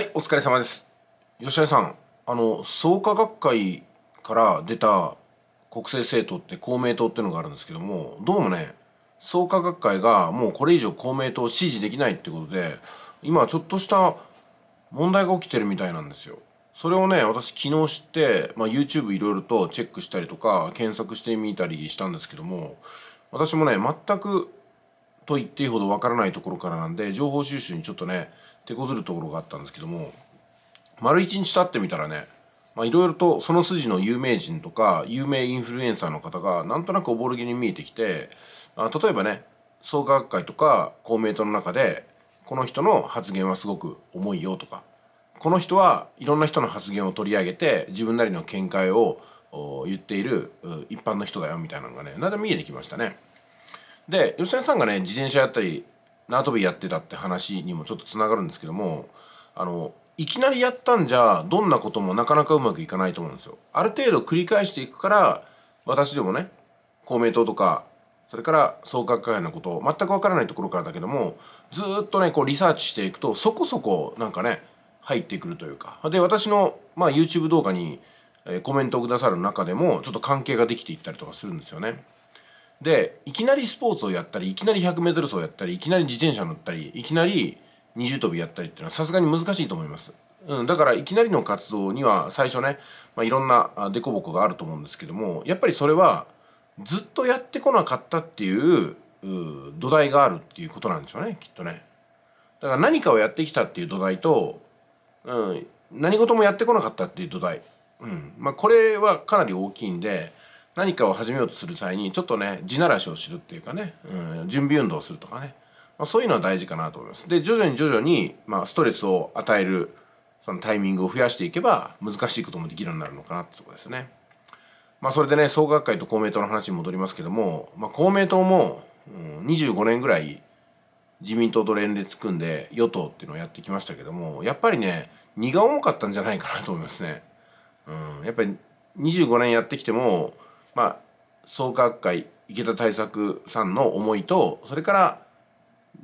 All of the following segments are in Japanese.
はい、お疲れ様です。吉井さん、あの創価学会から出た国政政党って公明党っていうのがあるんですけども、どうもね、創価学会がもうこれ以上公明党を支持できないってことで、今ちょっとした問題が起きてるみたいなんですよ。それをね、私昨日知って、まあ、YouTube いろいろとチェックしたりとか検索してみたりしたんですけども、私もね、全くと言っていいほどわからないところからなんで、情報収集にちょっとね、手こずるところがあったんですけども丸一日経ってみたらねいろいろとその筋の有名人とか有名インフルエンサーの方がなんとなくおぼろげに見えてきてあ例えばね創価学会とか公明党の中でこの人の発言はすごく重いよとかこの人はいろんな人の発言を取り上げて自分なりの見解を言っている一般の人だよみたいなのがねなんだ見えてきましたね。で吉田さんがね自転車やったり縄跳びやってたって話にもちょっとつながるんですけどもあのいきなりやったんじゃどんなこともなかなかうまくいかないと思うんですよ。ある程度繰り返していくから私でもね公明党とかそれから総価学会のこと全くわからないところからだけどもずっとねこうリサーチしていくとそこそこなんかね入ってくるというかで私の、まあ、YouTube 動画にコメントをくださる中でもちょっと関係ができていったりとかするんですよね。でいきなりスポーツをやったりいきなり 100m 走をやったりいきなり自転車乗ったりいきなり二重跳びやったりっていうのはさすがに難しいと思います。うん、だからいきなりの活動には最初ね、まあ、いろんな凸凹があると思うんですけどもやっぱりそれはずっとやってこなかったっていう土台があるっていうことなんでしょうねきっとね。だから何かをやってきたっていう土台と、うん、何事もやってこなかったっていう土台、うんまあ、これはかなり大きいんで何かを始めようとする際にちょっとね地ならしを知るっていうかね、うん、準備運動をするとかね、まあ、そういうのは大事かなと思います。で徐々に徐々に、まあ、ストレスを与えるそのタイミングを増やしていけば難しいこともできるようになるのかなってとこですね。まあ、それでね創学会と公明党の話に戻りますけども、まあ、公明党も、うん、25年ぐらい自民党と連立組んで与党っていうのをやってきましたけどもやっぱりね荷が重かったんじゃないかなと思いますね。うん、やっぱり25年やってきてもまあ、創価学会池田大作さんの思いとそれから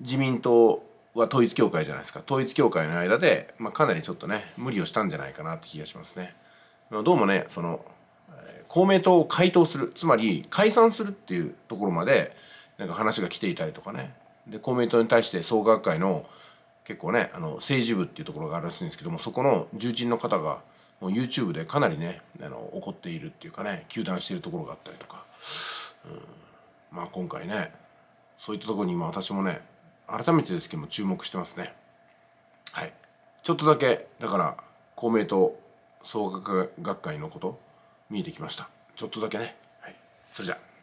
自民党は統一教会じゃないですか統一教会の間で、まあ、かなりちょっとね無理をしたんじゃないかなって気がしますね。どうもねその公明党を解党するつまり解散するっていうところまでなんか話が来ていたりとかねで公明党に対して創価学会の結構ねあの政治部っていうところがあるらしいんですけどもそこの重鎮の方がもう YouTube でかなりねあの怒っているっていうかね糾弾しているところがあったりとか、うん、まあ今回ねそういったところに今私もね改めてですけども注目してますねはいちょっとだけだから公明党総価学会のこと見えてきましたちょっとだけね、はい、それじゃあ